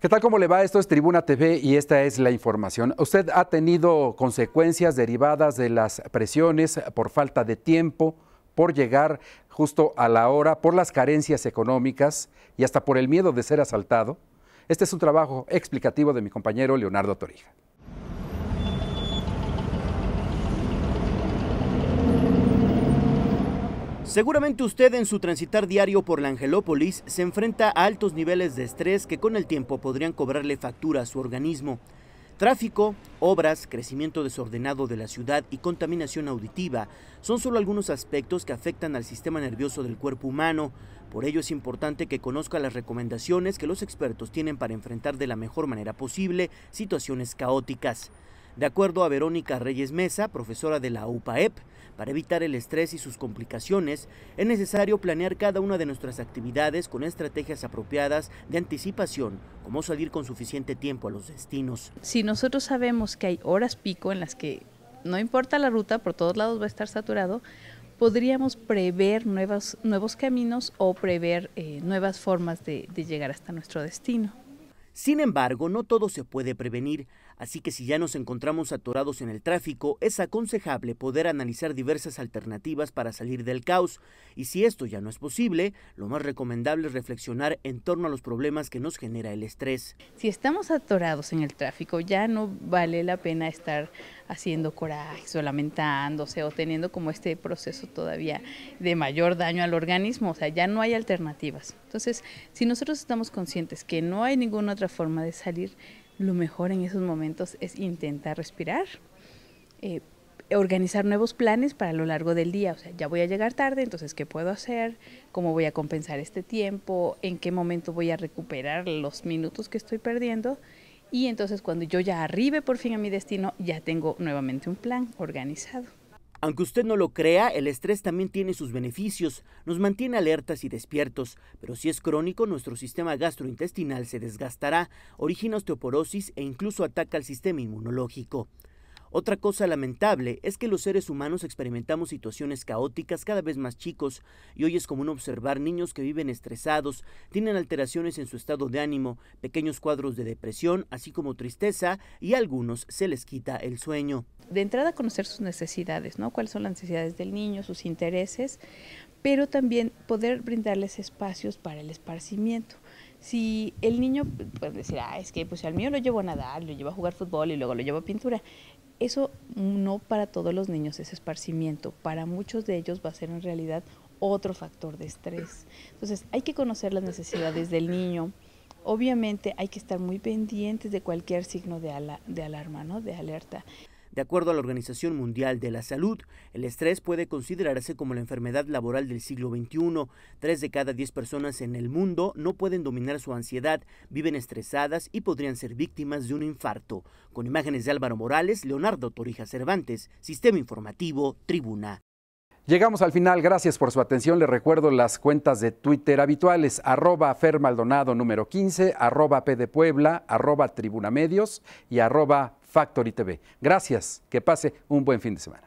¿Qué tal? ¿Cómo le va? Esto es Tribuna TV y esta es la información. Usted ha tenido consecuencias derivadas de las presiones por falta de tiempo, por llegar justo a la hora, por las carencias económicas y hasta por el miedo de ser asaltado. Este es un trabajo explicativo de mi compañero Leonardo Torija. Seguramente usted en su transitar diario por la Angelópolis se enfrenta a altos niveles de estrés que con el tiempo podrían cobrarle factura a su organismo. Tráfico, obras, crecimiento desordenado de la ciudad y contaminación auditiva son solo algunos aspectos que afectan al sistema nervioso del cuerpo humano. Por ello es importante que conozca las recomendaciones que los expertos tienen para enfrentar de la mejor manera posible situaciones caóticas. De acuerdo a Verónica Reyes Mesa, profesora de la UPAEP, para evitar el estrés y sus complicaciones, es necesario planear cada una de nuestras actividades con estrategias apropiadas de anticipación, como salir con suficiente tiempo a los destinos. Si nosotros sabemos que hay horas pico en las que no importa la ruta, por todos lados va a estar saturado, podríamos prever nuevos caminos o prever eh, nuevas formas de llegar hasta nuestro destino. Sin embargo, no todo se puede prevenir. Así que si ya nos encontramos atorados en el tráfico, es aconsejable poder analizar diversas alternativas para salir del caos. Y si esto ya no es posible, lo más recomendable es reflexionar en torno a los problemas que nos genera el estrés. Si estamos atorados en el tráfico, ya no vale la pena estar haciendo coraje, o lamentándose o teniendo como este proceso todavía de mayor daño al organismo. O sea, ya no hay alternativas. Entonces, si nosotros estamos conscientes que no hay ninguna otra forma de salir, lo mejor en esos momentos es intentar respirar, eh, organizar nuevos planes para lo largo del día. O sea, ya voy a llegar tarde, entonces, ¿qué puedo hacer? ¿Cómo voy a compensar este tiempo? ¿En qué momento voy a recuperar los minutos que estoy perdiendo? Y entonces, cuando yo ya arribe por fin a mi destino, ya tengo nuevamente un plan organizado. Aunque usted no lo crea, el estrés también tiene sus beneficios, nos mantiene alertas y despiertos, pero si es crónico, nuestro sistema gastrointestinal se desgastará, origina osteoporosis e incluso ataca al sistema inmunológico. Otra cosa lamentable es que los seres humanos experimentamos situaciones caóticas cada vez más chicos y hoy es común observar niños que viven estresados, tienen alteraciones en su estado de ánimo, pequeños cuadros de depresión, así como tristeza y a algunos se les quita el sueño. De entrada conocer sus necesidades, ¿no? Cuáles son las necesidades del niño, sus intereses, pero también poder brindarles espacios para el esparcimiento si el niño pues, puede decir, ah, es que pues al mío lo llevo a nadar, lo llevo a jugar fútbol y luego lo llevo a pintura, eso no para todos los niños es esparcimiento, para muchos de ellos va a ser en realidad otro factor de estrés. Entonces hay que conocer las necesidades del niño. Obviamente hay que estar muy pendientes de cualquier signo de, de alarma, ¿no? de alerta. De acuerdo a la Organización Mundial de la Salud, el estrés puede considerarse como la enfermedad laboral del siglo XXI. Tres de cada diez personas en el mundo no pueden dominar su ansiedad, viven estresadas y podrían ser víctimas de un infarto. Con imágenes de Álvaro Morales, Leonardo Torija Cervantes, Sistema Informativo, Tribuna. Llegamos al final, gracias por su atención. Les recuerdo las cuentas de Twitter habituales, arroba Fer número 15, arroba P de Puebla, arroba Tribuna Medios y arroba Factory TV. Gracias, que pase un buen fin de semana.